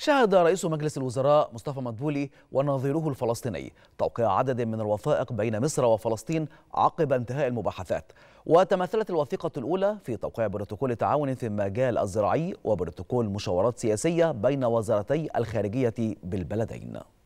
شهد رئيس مجلس الوزراء مصطفى مدبولي ونظيره الفلسطيني توقيع عدد من الوثائق بين مصر وفلسطين عقب انتهاء المباحثات وتمثلت الوثيقة الأولى في توقيع بروتوكول تعاون في المجال الزراعي وبروتوكول مشاورات سياسية بين وزارتي الخارجية بالبلدين